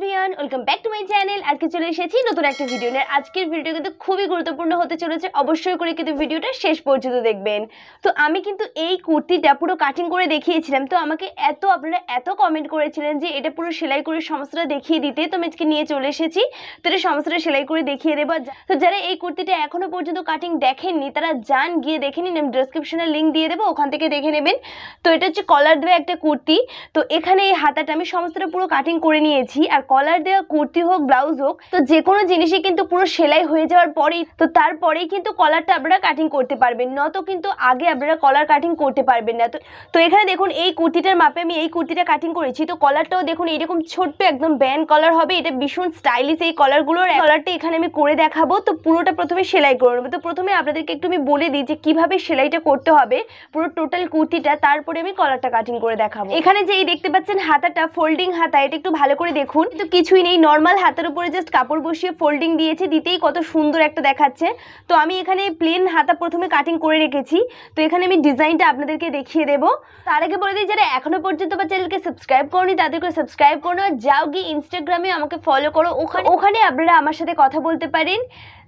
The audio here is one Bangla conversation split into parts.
Everyone welcome back to my channel আজকে চলে এসেছি নতুন একটা ভিডিও নিয়ে আজকের ভিডিও কিন্তু খুবই গুরুত্বপূর্ণ হতে চলেছে অবশ্যই করে কিন্তু ভিডিওটা শেষ পর্যন্ত দেখবেন তো আমি কিন্তু এই কুর্তিটা পুরো কাটিং করে দেখিয়েছিলাম তো আমাকে এত আপনারা এত কমেন্ট করেছিলেন যে এটা পুরো সেলাই করে সমস্তটা দেখিয়ে দিতে তো আমি আজকে নিয়ে চলে এসেছি তো এটা সমস্তটা সেলাই করে দেখিয়ে দেবো তো যারা এই কুর্তিটা এখনও পর্যন্ত কাটিং দেখেননি তারা যান গিয়ে দেখে নিন আমি ডিসক্রিপশনে লিঙ্ক দিয়ে দেবো ওখান থেকে দেখে নেবেন তো এটা হচ্ছে কলার দেওয়া একটা কুর্তি তো এখানে এই হাতাটা আমি সমস্তটা পুরো কাটিং করে নিয়েছি আর কলার দেওয়া কুর্তি হোক ব্লাউজ হোক তো যে কোনো জিনিসই কিন্তু পুরো সেলাই হয়ে যাওয়ার পরেই তো তারপরেই কিন্তু কলারটা আপনারা কাটিং করতে পারবেন নত কিন্তু আগে আপনারা কলার কাটিং করতে পারবেন না তো তো এখানে দেখুন এই কুর্তিটার মাপে আমি এই কুর্তিটা কাটিং করেছি তো কলারটাও দেখুন এরকম ছোট্ট একদম ব্যান্ড কলার হবে এটা ভীষণ স্টাইলিশ এই কলারগুলোর কলারটা এখানে আমি করে দেখাবো তো পুরোটা প্রথমে সেলাই করে নেবো তো প্রথমে আপনাদেরকে একটু আমি বলে দিই যে কীভাবে সেলাইটা করতে হবে পুরো টোটাল কুর্তিটা তারপরে আমি কলারটা কাটিং করে দেখাবো এখানে যে এই দেখতে পাচ্ছেন হাতাটা ফোল্ডিং হাতা এটা একটু ভালো করে দেখুন কিন্তু কিছুই নেই নর্মাল হাতের উপরে জাস্ট কাপড় বসিয়ে ফোল্ডিং দিয়েছে দিতেই কত সুন্দর একটা দেখাচ্ছে তো আমি এখানে প্লেন হাতা প্রথমে কাটিং করে রেখেছি তো এখানে আমি ডিজাইনটা আপনাদেরকে দেখিয়ে দেবো তার আগে বলে দিই যারা এখনও পর্যন্ত বা চ্যানেলকে সাবস্ক্রাইব করনি তাদেরকে সাবস্ক্রাইব করো যাও গিয়ে ইনস্টাগ্রামে আমাকে ফলো করো ওখানে ওখানে আপনারা আমার সাথে কথা বলতে পারেন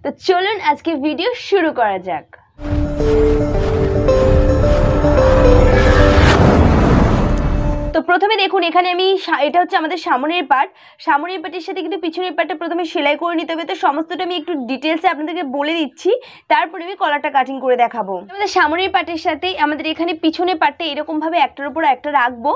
তো চলুন আজকে ভিডিও শুরু করা যাক প্রথমে দেখুন এখানে আমি এটা হচ্ছে আমাদের সামনের পার্ট সামনের পার্টের সাথে কিন্তু পিছনের পার্টটা প্রথমে সেলাই করে নিতে হবে তো সমস্তটা আমি একটু ডিটেলসে আপনাদেরকে বলে দিচ্ছি তারপরে আমি কলারটা কাটিং করে দেখাবো আমাদের সামনের পার্টের সাথে আমাদের এখানে পিছনের পার্টটা এরকমভাবে একটার উপর একটা রাখবো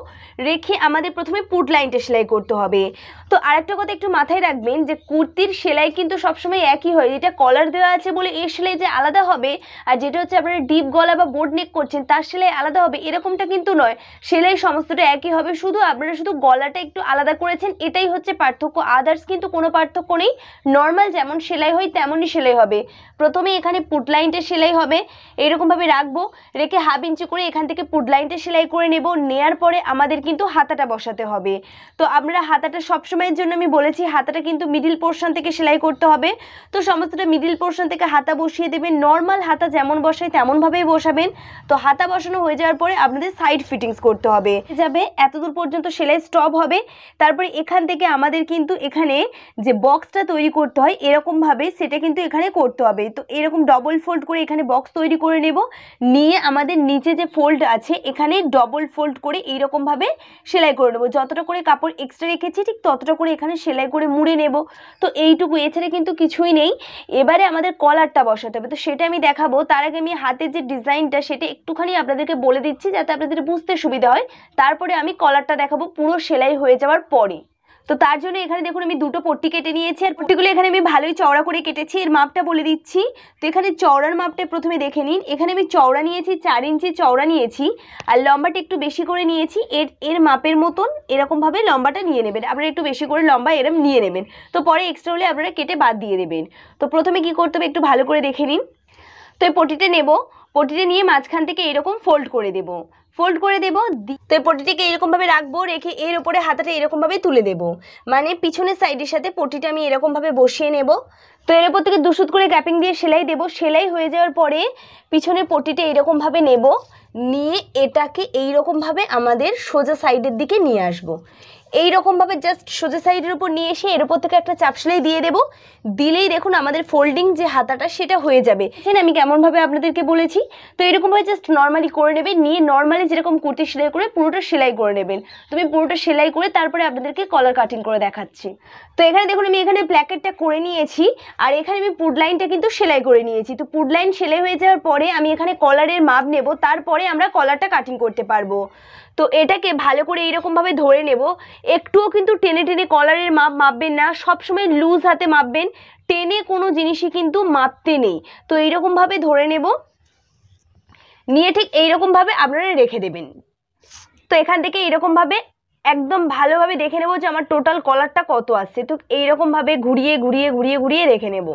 রেখে আমাদের প্রথমে পুট লাইনটা সেলাই করতে হবে তো আরেকটা কথা একটু মাথায় রাখবেন যে কুর্তির সেলাই কিন্তু সবসময় একই হয় যেটা কলার দেওয়া আছে বলে এর সেলাই যে আলাদা হবে আর যেটা হচ্ছে আপনারা ডিপ গলা বা বোর্ড নেক করছেন তার সেলাই আলাদা হবে এরকমটা কিন্তু নয় সেলাই সমস্তটা একই হবে শুধু আপনারা শুধু গলাটা একটু আলাদা করেছেন এটাই হচ্ছে পার্থক্য আদার্স কিন্তু কোনো পার্থক্য নেই নর্মাল যেমন সেলাই হয় তেমনই সেলাই হবে প্রথমে এখানে পুটলাইনটা সেলাই হবে এরকমভাবে রাখবো রেখে হাফ ইঞ্চি করে এখান থেকে পুটলাইনটা সেলাই করে নেব নেয়ার পরে আমাদের কিন্তু হাতাটা বসাতে হবে তো আপনারা হাতাটা সবসময়ের জন্য আমি বলেছি হাতাটা কিন্তু মিডিল পোর্শন থেকে সেলাই করতে হবে তো সমস্তটা মিডিল পোর্শন থেকে হাতা বসিয়ে দেবেন নর্মাল হাতা যেমন বসায় তেমনভাবেই বসাবেন তো হাতা বসানো হয়ে যাওয়ার পরে আপনাদের সাইড ফিটিংস করতে হবে যাবে এতদূর পর্যন্ত সেলাই স্টপ হবে তারপরে এখান থেকে আমাদের কিন্তু এখানে যে বক্সটা তৈরি করতে হয় এরকমভাবে সেটা কিন্তু এখানে করতে হবে তো এরকম ডবল ফোল্ড করে এখানে বক্স তৈরি করে নেব নিয়ে আমাদের নিচে যে ফোল্ড আছে এখানে ডবল ফোল্ড করে এইরকমভাবে সেলাই করে নেবো যতটা করে কাপড় এক্সট্রা রেখেছি ঠিক ততটা করে এখানে সেলাই করে মুড়ে নেব তো এইটুকু এছাড়া কিন্তু কিছুই নেই এবারে আমাদের কলারটা বসাতে হবে তো সেটা আমি দেখাবো তার আগে আমি হাতের যে ডিজাইনটা সেটা একটুখানি আপনাদেরকে বলে দিচ্ছি যাতে আপনাদের বুঝতে সুবিধা হয় তারপরে আমি আমি কলারটা দেখাবো পুরো সেলাই হয়ে যাওয়ার পরে তো তার জন্য এখানে দেখুন আমি দুটো পট্টি কেটে নিয়েছি আর পট্টিগুলো এখানে আমি ভালোই চওড়া করে কেটেছি এর মাপটা বলে দিচ্ছি তো এখানে চওড়ার মাপটা প্রথমে দেখে নিন এখানে আমি চওড়া নিয়েছি চার ইঞ্চি চওড়া নিয়েছি আর লম্বাটা একটু বেশি করে নিয়েছি এর এর মাপের মতন এরকমভাবে লম্বাটা নিয়ে নেবেন আপনারা একটু বেশি করে লম্বা এরম নিয়ে নেবেন তো পরে এক্সট্রা হলে আপনারা কেটে বাদ দিয়ে দেবেন তো প্রথমে কি করতে হবে একটু ভালো করে দেখে নিন তো এই পটিটা নেব পটিটা নিয়ে মাঝখান থেকে এরকম ফোল্ড করে দেব ফোল্ড করে দেবো তো পটিটাকে এরকমভাবে রাখবো রেখে এর ওপরে হাতাটা এরকমভাবে তুলে দেব মানে পিছনের সাইডের সাথে পটিটা আমি এরকমভাবে বসিয়ে নেব তো এর ওপর থেকে দুশুত করে গ্যাপিং দিয়ে সেলাই দেব সেলাই হয়ে যাওয়ার পরে পিছনে পটিটা এরকমভাবে নেব নিয়ে এটাকে এইরকমভাবে আমাদের সোজা সাইডের দিকে নিয়ে আসব। এইরকমভাবে জাস্ট সোজা সাইডের উপর নিয়ে এসে এর উপর থেকে একটা চাপ সেলাই দিয়ে দেবো দিলেই দেখুন আমাদের ফোল্ডিং যে হাতাটা সেটা হয়ে যাবে এখানে আমি কেমনভাবে আপনাদেরকে বলেছি তো এরকমভাবে জাস্ট নর্মালি করে নেবেন নিয়ে নর্মালি যেরকম কুর্তি সেলাই করে পুরোটা সেলাই করে নেবেন তুমি পুরোটা সেলাই করে তারপরে আপনাদেরকে কলার কাটিং করে দেখাচ্ছি তো এখানে দেখুন আমি এখানে প্ল্যাকেটটা করে নিয়েছি আর এখানে আমি পুড লাইনটা কিন্তু সেলাই করে নিয়েছি তো পুড লাইন সেলাই হয়ে যাওয়ার পরে আমি এখানে কলারের মাপ নেব তারপরে আমরা কলারটা কাটিং করতে পারবো তো এটাকে ভালো করে এইরকমভাবে ধরে নেব একটুও কিন্তু টেনে টেনে কলারের মাপ মাপবেন না সবসময় লুজ হাতে মাপবেন টেনে কোনো জিনিসই কিন্তু মাপতে নেই তো এইরকমভাবে ধরে নেব নিয়ে ঠিক এইরকমভাবে আপনারা রেখে দেবেন তো এখান থেকে এরকমভাবে একদম ভালোভাবে দেখে নেব যে আমার টোটাল কলারটা কত আসছে তো এইরকমভাবে ঘুরিয়ে ঘুরিয়ে ঘুরিয়ে ঘুরিয়ে রেখে নেব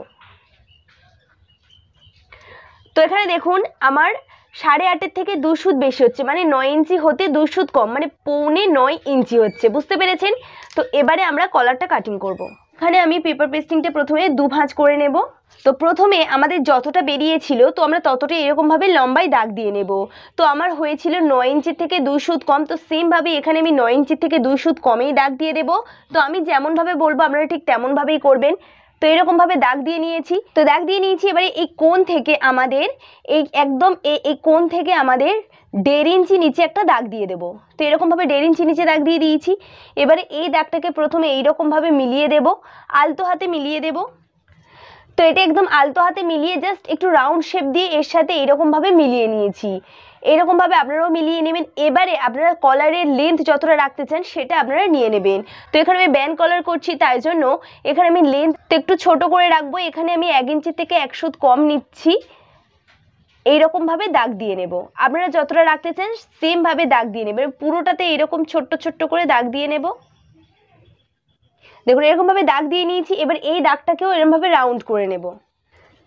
তো এখানে দেখুন আমার সাড়ে আটের থেকে দু সুদ বেশি হচ্ছে মানে নয় ইঞ্চি হতে দু সুদ কম মানে পৌনে নয় ইঞ্চি হচ্ছে বুঝতে পেরেছেন তো এবারে আমরা কলারটা কাটিং করব। এখানে আমি পেপার পেস্টিংটা প্রথমে দু ভাঁজ করে নেব তো প্রথমে আমাদের যতটা বেরিয়েছিল তো আমরা ততটা এরকমভাবে লম্বাই দাগ দিয়ে নেব তো আমার হয়েছিল নয় ইঞ্চির থেকে দু সুদ কম তো সেমভাবে এখানে আমি নয় ইঞ্চির থেকে দুই সুদ কমেই দাগ দিয়ে দেব তো আমি যেমনভাবে বলবো আপনারা ঠিক তেমনভাবেই করবেন তো এরকমভাবে দাগ দিয়ে নিয়েছি তো দাগ দিয়ে নিয়েছি এবারে এই কোন থেকে আমাদের এই একদম এই কোন থেকে আমাদের দেড় ইঞ্চি নিচে একটা দাগ দিয়ে দেবো তো এরকমভাবে দেড় ইঞ্চি নিচে দাগ দিয়ে দিয়েছি এবারে এই দাগটাকে প্রথমে এইরকমভাবে মিলিয়ে দেব আলতো হাতে মিলিয়ে দেব তো এটা একদম আলতো হাতে মিলিয়ে জাস্ট একটু রাউন্ড শেপ দিয়ে এর সাথে এরকমভাবে মিলিয়ে নিয়েছি এরকমভাবে আপনারাও মিলিয়ে নেবেন এবারে আপনারা কলারের লেন্থ যতটা রাখতে চান সেটা আপনারা নিয়ে নেবেন তো এখানে আমি ব্যান কলার করছি তাই জন্য এখানে আমি লেন্থ একটু ছোট করে রাখবো এখানে আমি এক ইঞ্চি থেকে একশো কম নিচ্ছি এইরকমভাবে দাগ দিয়ে নেব আপনারা যতটা রাখতে চান সেমভাবে দাগ দিয়ে নেবেন পুরোটাতে এরকম ছোট্ট ছোট্ট করে দাগ দিয়ে নেব দেখুন এরকমভাবে দাগ দিয়ে নিয়েছি এবার এই দাগটাকেও এরকমভাবে রাউন্ড করে নেব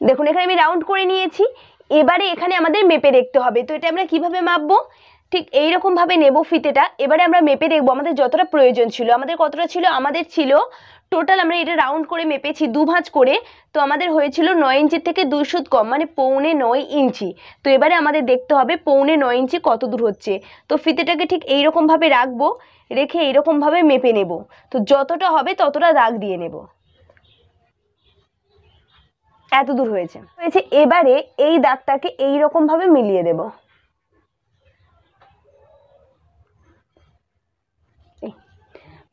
দেখুন এখানে আমি রাউন্ড করে নিয়েছি এবারে এখানে আমাদের মেপে দেখতে হবে তো এটা আমরা কিভাবে মাপবো ঠিক এইরকমভাবে নেব ফিতেটা এবারে আমরা মেপে দেখবো আমাদের যতটা প্রয়োজন ছিল আমাদের কতটা ছিল আমাদের ছিল টোটাল আমরা এটা রাউন্ড করে মেপেছি দু ভাঁজ করে তো আমাদের হয়েছিল নয় ইঞ্চির থেকে দুই সুদ কম মানে পৌনে নয় ইঞ্চি তো এবারে আমাদের দেখতে হবে পৌনে নয় ইঞ্চি কত দূর হচ্ছে তো ফিতেটাকে ঠিক এইরকমভাবে রাখবো রেখে এইরকমভাবে মেপে নেব তো যতটা হবে ততটা দাগ দিয়ে নেব এত দূর হয়েছে হয়েছে এবারে এই দাগটাকে এই রকমভাবে মিলিয়ে দেব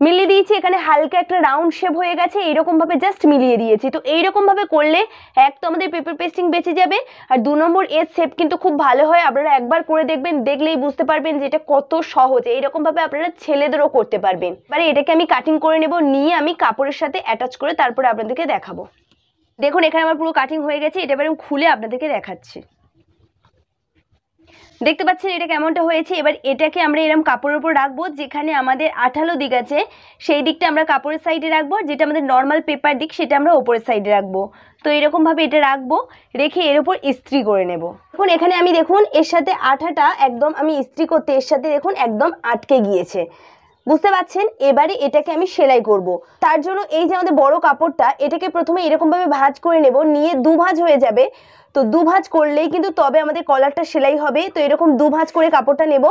মিলিয়ে দিয়েছি এখানে হালকা একটা রাউন্ড শেপ হয়ে গেছে এইরকমভাবে জাস্ট মিলিয়ে দিয়েছি তো এইরকমভাবে করলে এক তো আমাদের পেপার পেস্টিং বেঁচে যাবে আর দু নম্বর এর শেপ কিন্তু খুব ভালো হয় আপনারা একবার করে দেখবেন দেখলেই বুঝতে পারবেন যে এটা কত সহজ এইরকমভাবে আপনারা ছেলেদেরও করতে পারবেন এবারে এটাকে আমি কাটিং করে নেব নিয়ে আমি কাপড়ের সাথে অ্যাটাচ করে তারপরে আপনাদেরকে দেখাবো দেখুন এখানে আমার পুরো কাটিং হয়ে গেছে এটা এবার আমি খুলে আপনাদেরকে দেখাচ্ছি দেখতে পাচ্ছেন এটা কেমনটা হয়েছে এবার এটাকে আমরা এরম কাপড়ের উপর রাখবো যেখানে আমাদের আঠালো দিক আছে সেই দিকটা আমরা কাপড়ের সাইডে রাখবো যেটা আমাদের নর্মাল পেপার দিক সেটা আমরা ওপরের সাইডে রাখবো তো এরকমভাবে এটা রাখবো রেখে এর ওপর ইস্ত্রি করে নেব এখন এখানে আমি দেখুন এর সাথে আঠাটা একদম আমি ইস্ত্রি করতে এর সাথে দেখুন একদম আটকে গিয়েছে বুঝতে পারছেন এবারে এটাকে আমি সেলাই করব। তার জন্য এই যে আমাদের বড় কাপড়টা এটাকে প্রথমে এরকমভাবে ভাঁজ করে নেব নিয়ে দু ভাঁজ হয়ে যাবে তো দু ভাঁজ করলেই কিন্তু তবে আমাদের কলারটা সেলাই হবে তো এরকম দু ভাঁজ করে কাপড়টা নেব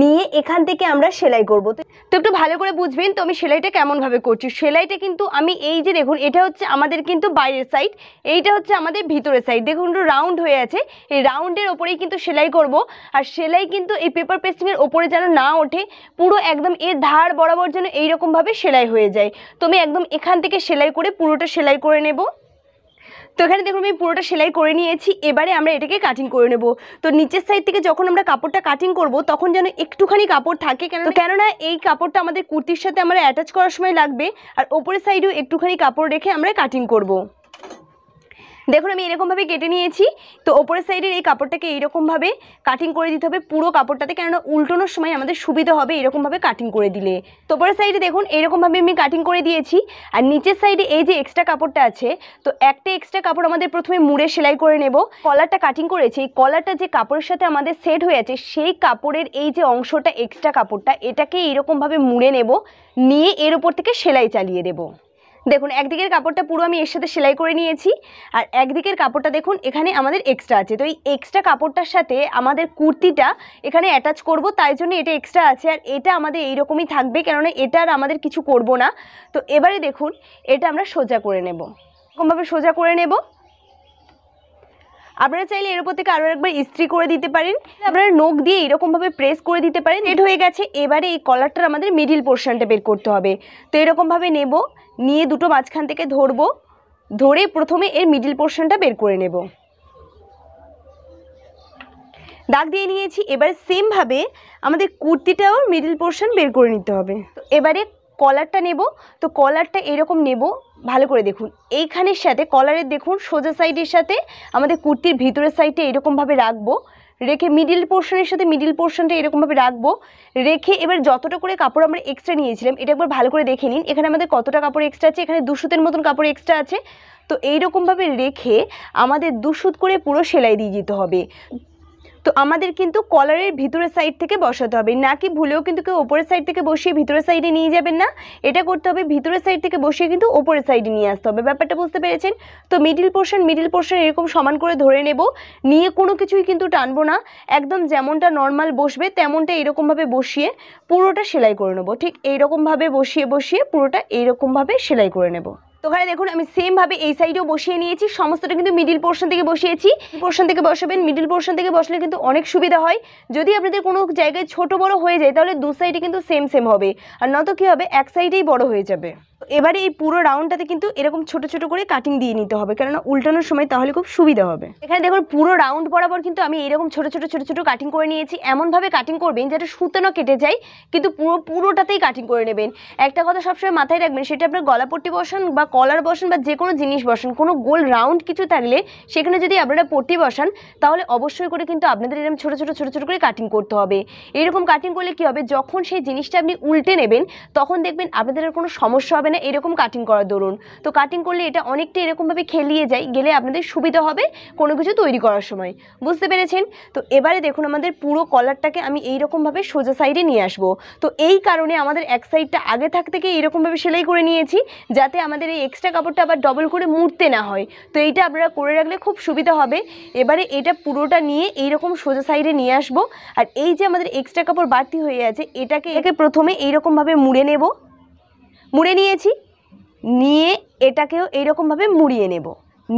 নিয়ে এখান থেকে আমরা সেলাই করব তো একটু ভালো করে বুঝবেন তো আমি সেলাইটা কেমনভাবে করছি সেলাইটা কিন্তু আমি এই যে দেখুন এটা হচ্ছে আমাদের কিন্তু বাইরের সাইড এইটা হচ্ছে আমাদের ভিতরের সাইড দেখুন রাউন্ড হয়ে আছে এই রাউন্ডের ওপরেই কিন্তু সেলাই করব আর সেলাই কিন্তু এই পেপার পেস্টিংয়ের ওপরে যেন না ওঠে পুরো একদম এর ধার বরাবর যেন এইরকমভাবে সেলাই হয়ে যায় তো আমি একদম এখান থেকে সেলাই করে পুরোটা সেলাই করে নেব তো এখানে দেখুন আমি পুরোটা সেলাই করে নিয়েছি এবারে আমরা এটাকে কাটিং করে নেব তো নিচের সাইড থেকে যখন আমরা কাপড়টা কাটিং করব তখন যেন একটুখানি কাপড় থাকে কেন কেননা এই কাপড়টা আমাদের কুর্তির সাথে আমরা অ্যাটাচ করার সময় লাগবে আর ওপরের সাইডেও একটুখানি কাপড় রেখে আমরা কাটিং করব। দেখুন আমি এরকমভাবে কেটে নিয়েছি তো ওপরের সাইডের এই কাপড়টাকে এইরকমভাবে কাটিং করে দিতে হবে পুরো কাপড়টাতে কেননা উল্টোনোর সময় আমাদের সুবিধা হবে এরকমভাবে কাটিং করে দিলে তো ওপরের সাইডে দেখুন এরকমভাবে আমি কাটিং করে দিয়েছি আর নিচের সাইডে এই যে এক্সট্রা কাপড়টা আছে তো একটা এক্সট্রা কাপড় আমাদের প্রথমে মুড়ে সেলাই করে নেব কলারটা কাটিং করেছি এই কলারটা যে কাপড়ের সাথে আমাদের সেট হয়ে আছে সেই কাপড়ের এই যে অংশটা এক্সট্রা কাপড়টা এটাকে এরকমভাবে মুড়ে নেব নিয়ে এর উপর থেকে সেলাই চালিয়ে দেবো দেখুন একদিকের কাপড়টা পুরো আমি এর সাথে সেলাই করে নিয়েছি আর একদিকের কাপড়টা দেখুন এখানে আমাদের এক্সট্রা আছে তো এই এক্সট্রা কাপড়টার সাথে আমাদের কুর্তিটা এখানে অ্যাটাচ করব তাই জন্য এটা এক্সট্রা আছে আর এটা আমাদের এই রকমই থাকবে কেননা এটা আর আমাদের কিছু করব না তো এবারে দেখুন এটা আমরা সোজা করে নেব এরকমভাবে সোজা করে নেব আপনারা চাইলে এর উপর থেকে আরও একবার ইস্ত্রি করে দিতে পারেন আপনারা নখ দিয়ে এরকমভাবে প্রেস করে দিতে পারেন নেট হয়ে গেছে এবারে এই কলারটার আমাদের মিডিল পোর্শনটা বের করতে হবে তো এরকমভাবে নেব নিয়ে দুটো মাঝখান থেকে ধরবো ধরে প্রথমে এর মিডিল পোর্শনটা বের করে নেব দাগ দিয়ে নিয়েছি এবার সেমভাবে আমাদের কুর্তিটাও মিডিল পোর্শন বের করে নিতে হবে তো এবারে কলারটা নেব তো কলারটা এরকম নেব ভালো করে দেখুন এইখানের সাথে কলারের দেখুন সোজা সাইডের সাথে আমাদের কুর্তির ভিতরের সাইডে এরকমভাবে রাখবো রেখে মিডিল পোর্শনের সাথে মিডিল পোর্শনটা এরকমভাবে রাখবো রেখে এবার যতটা করে কাপড় আমরা এক্সট্রা নিয়েছিলাম এটা একবার ভালো করে দেখে নিন এখানে আমাদের কতটা কাপড় এক্সট্রা আছে এখানে দুশোতের মতন কাপড় এক্সট্রা আছে তো এইরকমভাবে রেখে আমাদের দুশুত করে পুরো সেলাই দিয়ে যেতে হবে তো আমাদের কিন্তু কলারের ভিতরের সাইড থেকে বসাতে হবে না কি ভুলেও কিন্তু কেউ ওপরের সাইড থেকে বসিয়ে ভিতরের সাইডে নিয়ে যাবেন না এটা করতে হবে ভিতরের সাইড থেকে বসিয়ে কিন্তু ওপরের সাইডে নিয়ে আসতে হবে ব্যাপারটা বুঝতে পেরেছেন তো মিডিল পোর্শন মিডিল পোর্শন এরকম সমান করে ধরে নেব নিয়ে কোনো কিছুই কিন্তু টানবো না একদম যেমনটা নর্মাল বসবে তেমনটা এরকমভাবে বসিয়ে পুরোটা সেলাই করে নেবো ঠিক এইরকমভাবে বসিয়ে বসিয়ে পুরোটা এইরকমভাবে সেলাই করে নেবো তো ওখানে দেখুন আমি সেমভাবে এই সাইডেও বসিয়ে নিয়েছি সমস্তটা কিন্তু মিডিল পোর্শন থেকে বসিয়েছি পোর্শন থেকে বসাবেন মিডিল পোর্শন থেকে বসলে কিন্তু অনেক সুবিধা হয় যদি আপনাদের কোনো জায়গায় ছোট বড় হয়ে যায় তাহলে দু সাইডে কিন্তু সেম সেম হবে আর নতো কি হবে এক সাইডেই বড় হয়ে যাবে এবারে এই পুরো রাউন্ডটাতে কিন্তু এরকম ছোট ছোট করে কাটিং দিয়ে নিতে হবে কেননা উল্টানোর সময় তাহলে খুব সুবিধা হবে এখানে দেখুন পুরো রাউন্ড বরাবর কিন্তু আমি এরকম ছোট ছোট ছোট ছোট কাটিং করে নিয়েছি এমনভাবে কাটিং করবেন যাতে না কেটে যায় কিন্তু পুরো পুরোটাতেই কাটিং করে নেবেন একটা কথা সবসময় মাথায় রাখবেন সেটা আপনার গলাপট্টি বসান বা কলার বসান বা যে কোনো জিনিস বসান কোনো গোল রাউন্ড কিছু থাকলে সেখানে যদি আপনারা পট্টি বসান তাহলে অবশ্যই করে কিন্তু আপনাদের এরকম ছোট ছোট ছোট ছোট করে কাটিং করতে হবে এরকম কাটিং করলে কি হবে যখন সেই জিনিসটা আপনি উল্টে নেবেন তখন দেখবেন আপনাদের কোনো সমস্যা হবে হবে না এরকম কাটিং করা দরুন তো কাটিং করলে এটা অনেকটা এরকমভাবে খেলিয়ে যায় গেলে আপনাদের সুবিধা হবে কোনো কিছু তৈরি করার সময় বুঝতে পেরেছেন তো এবারে দেখুন আমাদের পুরো কলারটাকে আমি এইরকমভাবে সোজা সাইডে নিয়ে আসব তো এই কারণে আমাদের এক সাইডটা আগে থাকতে গিয়ে এরকমভাবে সেলাই করে নিয়েছি যাতে আমাদের এই এক্সট্রা কাপড়টা আবার ডবল করে মুড়তে না হয় তো এইটা আপনারা করে রাখলে খুব সুবিধা হবে এবারে এটা পুরোটা নিয়ে এইরকম সোজা সাইডে নিয়ে আসব আর এই যে আমাদের এক্সট্রা কাপড় বাড়তি হয়ে আছে এটাকে এটাকে প্রথমে এইরকমভাবে মুড়ে নেব মুড়ে নিয়েছি নিয়ে এটাকেও এইরকমভাবে মুড়িয়ে নেব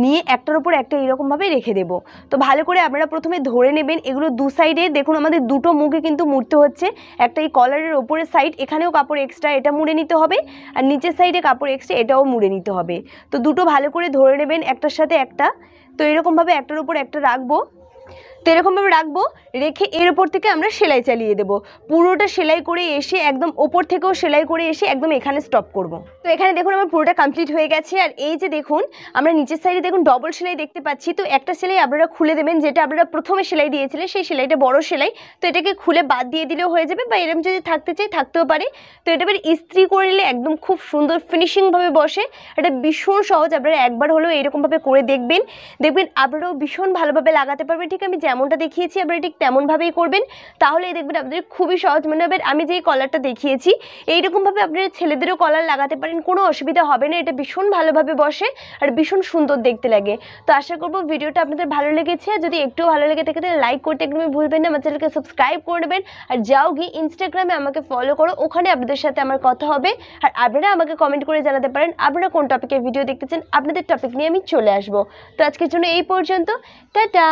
নিয়ে একটার উপর একটা এইরকমভাবে রেখে দেব তো ভালো করে আপনারা প্রথমে ধরে নেবেন এগুলো দু সাইডে দেখুন আমাদের দুটো মুখে কিন্তু মুড়তে হচ্ছে একটা এই কলারের ওপরের সাইড এখানেও কাপড় এক্সট্রা এটা মুড়ে নিতে হবে আর নিচের সাইডে কাপড় এক্সট্রা এটাও মুড়ে নিতে হবে তো দুটো ভালো করে ধরে নেবেন একটার সাথে একটা তো এরকমভাবে একটার উপর একটা রাখবো তো এরকমভাবে রাখবো রেখে এর ওপর থেকে আমরা সেলাই চালিয়ে দেবো পুরোটা সেলাই করে এসে একদম ওপর থেকেও সেলাই করে এসে একদম এখানে স্টপ করব। তো এখানে দেখুন আমার পুরোটা কমপ্লিট হয়ে গেছে আর এই যে দেখুন আমরা নিচের সাইডে দেখুন ডবল সেলাই দেখতে পাচ্ছি তো একটা সেলাই আপনারা খুলে দেবেন যেটা আপনারা প্রথমে সেলাই দিয়েছিলেন সেই সেলাইটা বড় সেলাই তো এটাকে খুলে বাদ দিয়ে দিলেও হয়ে যাবে বা এরকম যদি থাকতে চাই থাকতেও পারে তো এটা এবার ইস্ত্রি করে নিলে একদম খুব সুন্দর ফিনিশিংভাবে বসে এটা ভীষণ সহজ আপনারা একবার হলেও এরকমভাবে করে দেখবেন দেখবেন আপনারাও ভীষণ ভালোভাবে লাগাতে পারবেন ঠিক আমি যেমনটা দেখিয়েছি আপনারা ঠিক তেমনভাবেই করবেন তাহলেই দেখবেন আপনাদের খুবই সহজ মনে হবে আমি যেই কলারটা দেখিয়েছি এইরকমভাবে আপনারা ছেলেদেরও কলার লাগাতে পারেন কোনো অসুবিধা হবে না এটা ভীষণ ভালোভাবে বসে আর ভীষণ সুন্দর দেখতে লাগে তো আশা করব ভিডিওটা আপনাদের ভালো লেগেছে যদি একটু ভালো লেগে থাকে তাহলে লাইক করতে একদমই ভুলবেন না আমার চ্যানেলকে সাবস্ক্রাইব করবেন আর যাও গিয়ে ইনস্টাগ্রামে আমাকে ফলো করো ওখানে আপনাদের সাথে আমার কথা হবে আর আপনারা আমাকে কমেন্ট করে জানাতে পারেন আপনারা কোন টপিকে ভিডিও দেখতে চান আপনাদের টপিক নিয়ে আমি চলে আসবো তো আজকের জন্য এই পর্যন্ত টাটা